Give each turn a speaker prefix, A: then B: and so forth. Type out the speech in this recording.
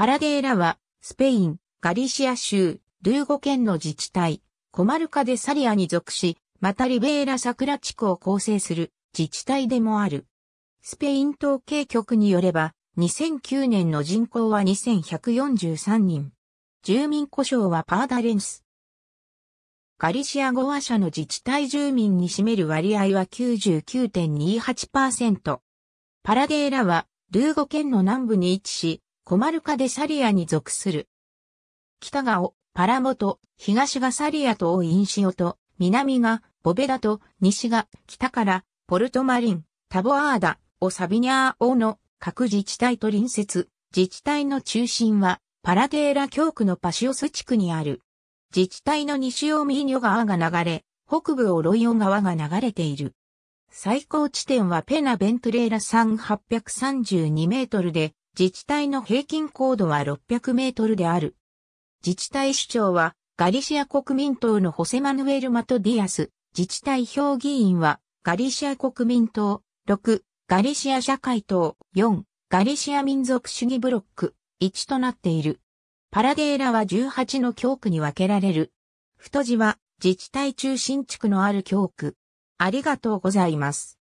A: パラデーラは、スペイン、ガリシア州、ルーゴ県の自治体、コマルカでサリアに属し、またリベーラ桜地区を構成する自治体でもある。スペイン統計局によれば、2009年の人口は2143人。住民故障はパーダレンス。ガリシア語話者の自治体住民に占める割合は99.28%。パラデーラは、ルーゴ県の南部に位置し、コマルカ・デ・サリアに属する。北がオ、パラモト、東がサリアとオ・インシオと、南がボベダと、西が北からポルトマリン、タボアーダ、オ・サビニャー・オの各自治体と隣接、自治体の中心はパラデーラ教区のパシオス地区にある。自治体の西をミーニョ川が流れ、北部をロイオ川が流れている。最高地点はペナ・ベントレーラ3 8 3 2メートルで、自治体の平均高度は600メートルである。自治体首長は、ガリシア国民党のホセマヌエル・マトディアス、自治体評議員は、ガリシア国民党、6、ガリシア社会党、4、ガリシア民族主義ブロック、1となっている。パラデーラは18の教区に分けられる。太字は自治体中心地区のある教区。ありがとうございます。